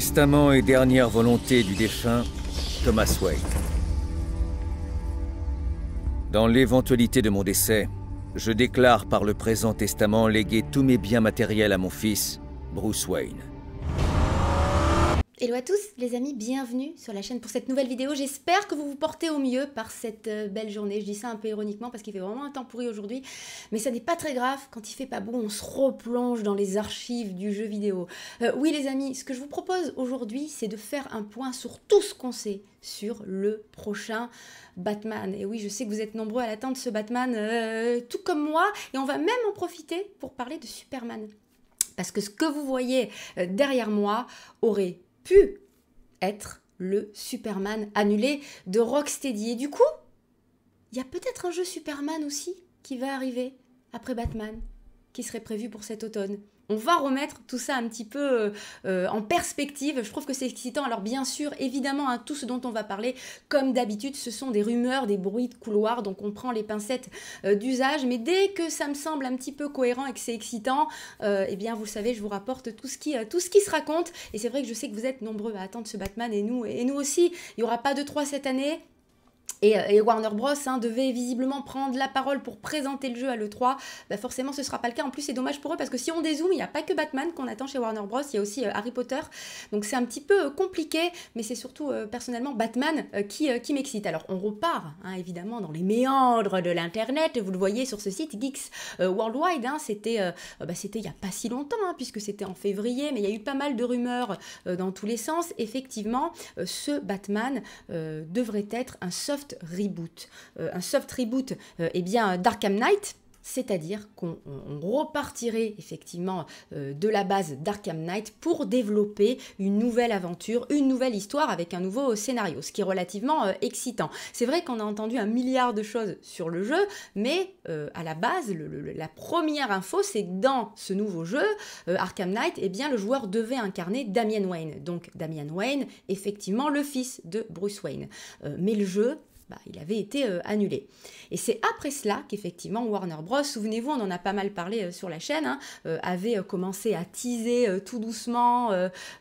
Testament et dernière volonté du défunt, Thomas Wayne. »« Dans l'éventualité de mon décès, je déclare par le présent testament léguer tous mes biens matériels à mon fils, Bruce Wayne. Hello à tous les amis, bienvenue sur la chaîne pour cette nouvelle vidéo. J'espère que vous vous portez au mieux par cette euh, belle journée. Je dis ça un peu ironiquement parce qu'il fait vraiment un temps pourri aujourd'hui, mais ça n'est pas très grave. Quand il fait pas beau, on se replonge dans les archives du jeu vidéo. Euh, oui les amis, ce que je vous propose aujourd'hui, c'est de faire un point sur tout ce qu'on sait sur le prochain Batman. Et oui, je sais que vous êtes nombreux à l'attente ce Batman, euh, tout comme moi, et on va même en profiter pour parler de Superman. Parce que ce que vous voyez derrière moi aurait pu être le Superman annulé de Rocksteady. Et du coup, il y a peut-être un jeu Superman aussi qui va arriver après Batman, qui serait prévu pour cet automne on va remettre tout ça un petit peu euh, euh, en perspective. Je trouve que c'est excitant. Alors bien sûr, évidemment, hein, tout ce dont on va parler, comme d'habitude, ce sont des rumeurs, des bruits de couloir, donc on prend les pincettes euh, d'usage. Mais dès que ça me semble un petit peu cohérent et que c'est excitant, eh bien vous savez, je vous rapporte tout ce qui, tout ce qui se raconte. Et c'est vrai que je sais que vous êtes nombreux à attendre ce Batman et nous, et nous aussi. Il n'y aura pas de trois cette année. Et, euh, et, Warner Bros. Hein, devait visiblement prendre la parole pour présenter le jeu à l'E3. Bah forcément, ce sera pas le cas. En plus, c'est dommage pour eux parce que si on dézoome, il n'y a pas que Batman qu'on attend chez Warner Bros. Il y a aussi euh, Harry Potter. Donc c'est un petit peu euh, compliqué, mais c'est surtout personnellement Batman qui, qui m'excite. Alors on repart hein, évidemment dans les méandres de l'internet. Vous le voyez sur ce site Geeks Worldwide. Hein. c'était bah, c'était il n'y a pas si longtemps puisque c'était en février, mais il y a eu pas mal de rumeurs dans tous les sens. Effectivement, ce Batman devrait être un seul reboot. Euh, un soft reboot, euh, eh bien, euh, dark am night c'est-à-dire qu'on repartirait effectivement euh, de la base d'Arkham Knight pour développer une nouvelle aventure, une nouvelle histoire avec un nouveau scénario, ce qui est relativement euh, excitant. C'est vrai qu'on a entendu un milliard de choses sur le jeu, mais euh, à la base, la première info, c'est que dans ce nouveau jeu, Arkham Knight, eh bien, le joueur devait incarner Damien Wayne. Donc Damian Wayne, effectivement, le fils de Bruce Wayne. mais le jeu bah, il avait été euh, annulé. Et c'est après cela qu'effectivement Warner Bros, souvenez-vous, on en a pas mal parlé euh, sur la chaîne, hein, euh, avait commencé à teaser tout doucement,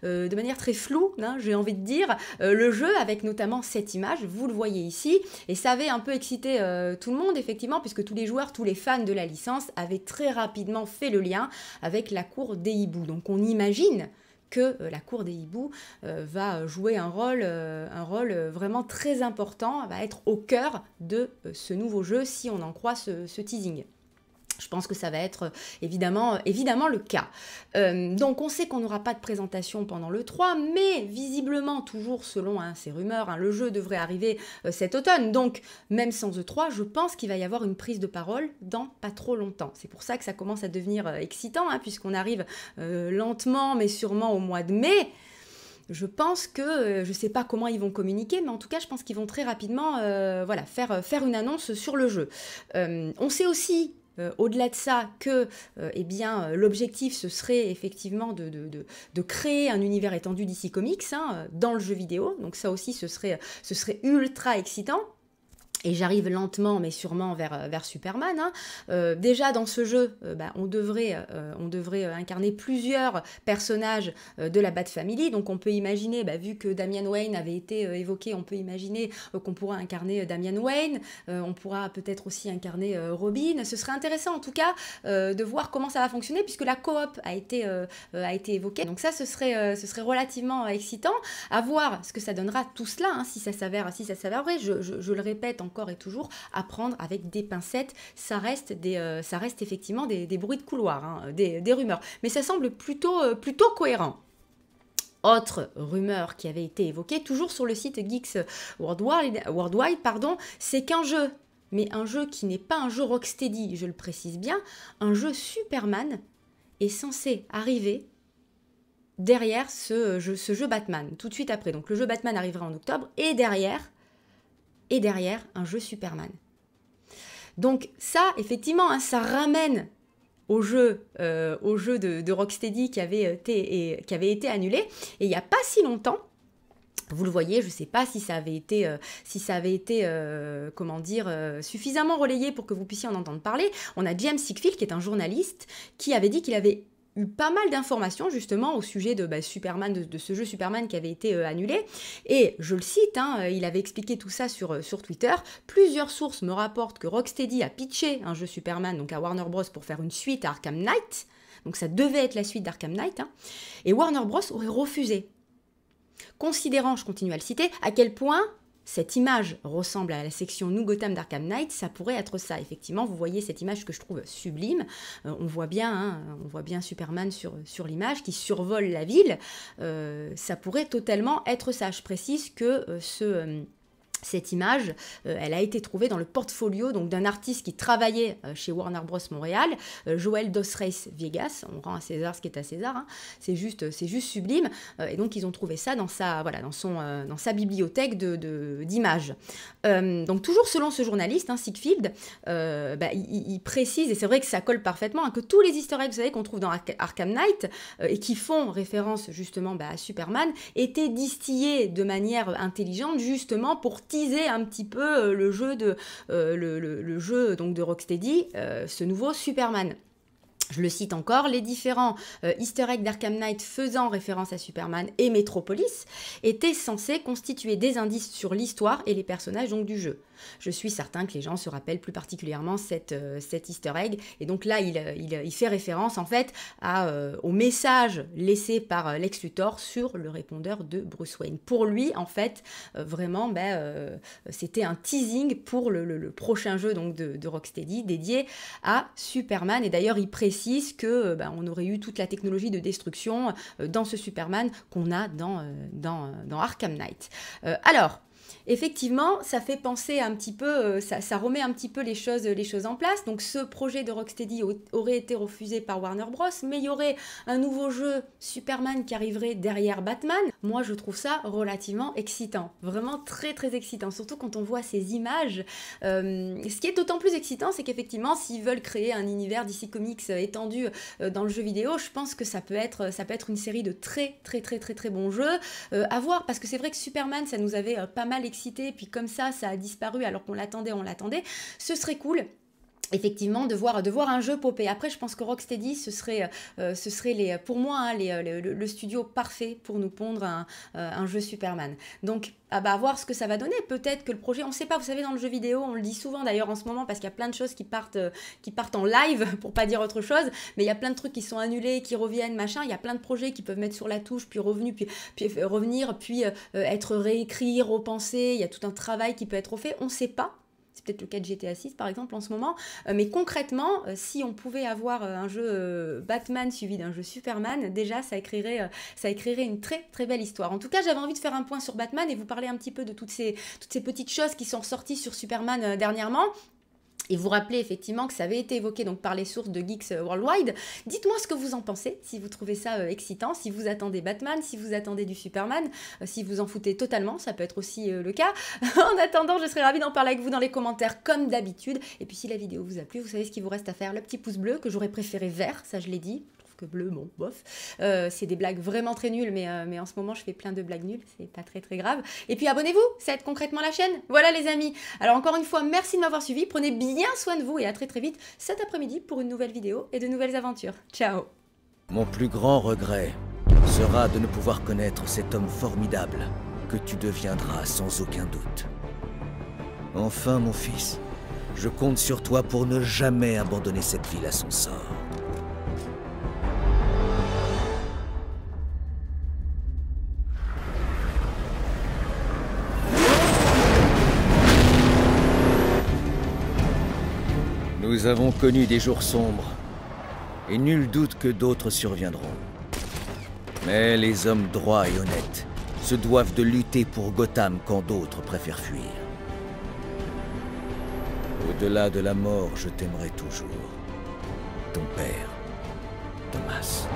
de manière très floue, hein, j'ai envie de dire, le jeu avec notamment cette image, vous le voyez ici, et ça avait un peu excité tout le monde effectivement, puisque tous les joueurs, tous les fans de la licence avaient très rapidement fait le lien avec la cour des hiboux. Donc on imagine que euh, la cour des hiboux euh, va jouer un rôle, euh, un rôle vraiment très important, va être au cœur de ce nouveau jeu si on en croit ce teasing. Je pense que ça va être euh, euh, évidemment, le cas. Euh, donc on sait qu'on n'aura pas de présentation pendant le 3, mais visiblement, toujours selon hein, ces rumeurs, hein, le jeu devrait arriver cet automne. Donc même sans E3, je pense qu'il va y avoir une prise de parole dans pas trop longtemps. C'est pour ça que ça commence à devenir excitant, hein, puisqu'on arrive lentement mais sûrement au mois de mai je pense que, je ne sais pas comment ils vont communiquer, mais en tout cas, je pense qu'ils vont très rapidement faire, une annonce sur le jeu. on sait aussi euh, au-delà de ça, que euh, eh bien euh, l'objectif ce serait effectivement de, créer un univers étendu d'ici Comics hein, dans le jeu vidéo. Donc ça aussi ce serait ultra excitant et j'arrive lentement mais sûrement vers, euh, vers Superman. Hein. Euh, déjà dans ce jeu, euh, bah, on, devrait, on devrait incarner plusieurs personnages de la Bat Family. Donc on peut imaginer, bah, vu que Damian Wayne avait été évoqué, on peut imaginer qu'on pourra incarner Damian Wayne, on pourra peut-être aussi incarner Robin. Ce serait intéressant en tout cas de voir comment ça va fonctionner puisque la coop a été, a été évoquée. Donc ça, ce serait, ce serait relativement excitant à voir ce que ça donnera tout cela, hein, si ça s'avère si ça s'avère vrai. je le répète en encore et toujours à prendre avec des pincettes. Ça reste, des, euh, ça reste effectivement des, bruits de couloir, hein, des, rumeurs. Mais ça semble plutôt, euh, plutôt cohérent. Autre rumeur qui avait été évoquée, toujours sur le site Geeks Worldwide, Worldwide pardon, c'est qu'un jeu, mais un jeu qui n'est pas un jeu Rocksteady, je le précise bien, un jeu Superman est censé arriver derrière ce euh, ce jeu Batman, tout de suite après. Donc le jeu Batman arrivera en octobre, et derrière, et derrière un jeu Superman. Donc ça, effectivement, hein, ça ramène au jeu, euh, au jeu de, Rocksteady qui avait, euh, été, qui avait été annulé. Et il n'y a pas si longtemps, vous le voyez, je ne sais pas si ça avait été, euh, si ça avait été comment dire, suffisamment relayé pour que vous puissiez en entendre parler. On a James Sickfield, qui est un journaliste, qui avait dit qu'il avait eu pas mal d'informations justement au sujet de bah, Superman, de, ce jeu Superman qui avait été euh, annulé. Et je le cite, hein, euh, il avait expliqué tout ça sur, euh, sur Twitter. Plusieurs sources me rapportent que Rocksteady a pitché un jeu Superman donc à Warner Bros pour faire une suite à Arkham Knight. Donc ça devait être la suite d'Arkham Knight. Hein. et Warner Bros aurait refusé. Considérant, je continue à le citer, à quel point cette image ressemble à la section New Gotham d'Arkham Knight, ça pourrait être ça. Effectivement, vous voyez cette image que je trouve sublime. Euh, on voit bien, hein, on voit bien Superman sur, sur l'image qui survole la ville. Euh, ça pourrait totalement être ça. Je précise que euh, ce cette image, euh, elle a été trouvée dans le portfolio donc d'un artiste qui travaillait euh, chez Warner Bros Montréal, euh, Joel Dos Reis Viegas. On rend à César ce qui est à César. Hein. C'est juste, c'est juste sublime. et donc ils ont trouvé ça dans sa, voilà, dans son, dans sa bibliothèque de, d'images. donc toujours selon ce journaliste, hein, bah, il, précise et c'est vrai que ça colle parfaitement hein, que tous les historiques vous qu'on trouve dans Arkham Knight et qui font référence justement bah, à Superman étaient distillés de manière intelligente justement pour un petit peu euh, le jeu de, euh, le, jeu donc de Rocksteady, euh, ce nouveau Superman. Je le cite encore, les différents easter eggs d'Arkham Knight faisant référence à Superman et Metropolis étaient censés constituer des indices sur l'histoire et les personnages donc du jeu je suis certain que les gens se rappellent plus particulièrement euh, cet easter egg. Et donc là, il, euh, euh, fait référence en fait au message laissé par Lex Luthor sur le répondeur de Bruce Wayne. Pour lui, en fait, vraiment, ben, c'était un teasing pour le, prochain jeu donc, de, Rocksteady dédié à Superman. Et d'ailleurs, il précise que ben, on aurait eu toute la technologie de destruction dans ce Superman qu'on a dans, Arkham Knight. alors, effectivement, ça fait penser un petit peu, euh, ça, remet un petit peu les choses, les choses en place. Donc ce projet de Rocksteady aurait été refusé par Warner Bros. Mais il y aurait un nouveau jeu Superman qui arriverait derrière Batman. Moi, je trouve ça relativement excitant. Vraiment très très excitant. Surtout quand on voit ces images. Euh, ce qui est d'autant plus excitant, c'est qu'effectivement, s'ils veulent créer un univers d'ici Comics euh, étendu dans le jeu vidéo, je pense que ça peut être, ça peut être une série de très très très très très bons jeux à voir. Parce que c'est vrai que Superman, ça nous avait pas mal excité puis comme ça, ça a disparu alors qu'on l'attendait, on l'attendait, ce serait cool effectivement de voir, un jeu popé. Après, je pense que Rocksteady, ce serait, euh, euh, pour moi hein, euh, le, studio parfait pour nous pondre un, jeu Superman. Donc, ah bah, voir ce que ça va donner. Peut-être que le projet, on ne sait pas, vous savez, dans le jeu vidéo, on le dit souvent d'ailleurs en ce moment parce qu'il y a plein de choses qui partent, en live, pour pas dire autre chose, mais il y a plein de trucs qui sont annulés, qui reviennent, machin. Il y a plein de projets qui peuvent mettre sur la touche, puis, puis, revenir, puis être réécrits, repensés. Il y a tout un travail qui peut être fait. On ne sait pas. C'est peut-être le cas de GTA 6 par exemple en ce moment. Euh, mais concrètement, euh, si on pouvait avoir euh, un jeu Batman suivi d'un jeu Superman, déjà ça écrirait, ça écrirait une très très belle histoire. En tout cas, j'avais envie de faire un point sur Batman et vous parler un petit peu de toutes ces, toutes ces petites choses qui sont sorties sur Superman dernièrement et vous rappelez effectivement que ça avait été évoqué donc par les sources de Geeks euh, Worldwide. Dites-moi ce que vous en pensez, si vous trouvez ça euh, excitant, si vous attendez Batman, si vous attendez du Superman, euh, si vous en foutez totalement, ça peut être aussi le cas. en attendant, je serai ravie d'en parler avec vous dans les commentaires comme d'habitude. Et puis si la vidéo vous a plu, vous savez ce qu'il vous reste à faire, le petit pouce bleu que j'aurais préféré vert, ça je l'ai dit, bleu, bon, bof. Euh, c'est des blagues vraiment très nulles, mais, euh, mais en ce moment, je fais plein de blagues nulles, c'est pas très très grave. Et puis abonnez-vous, ça aide concrètement la chaîne. Voilà les amis. Alors encore une fois, merci de m'avoir suivi, prenez bien soin de vous et à très très vite cet après-midi pour une nouvelle vidéo et de nouvelles aventures. Ciao Mon plus grand regret sera de ne pouvoir connaître cet homme formidable que tu deviendras sans aucun doute. Enfin, mon fils, je compte sur toi pour ne jamais abandonner cette ville à son sort. Nous avons connu des jours sombres, et nul doute que d'autres surviendront. Mais les hommes droits et honnêtes se doivent de lutter pour Gotham quand d'autres préfèrent fuir. Au-delà de la mort, je t'aimerai toujours. Ton père, Thomas.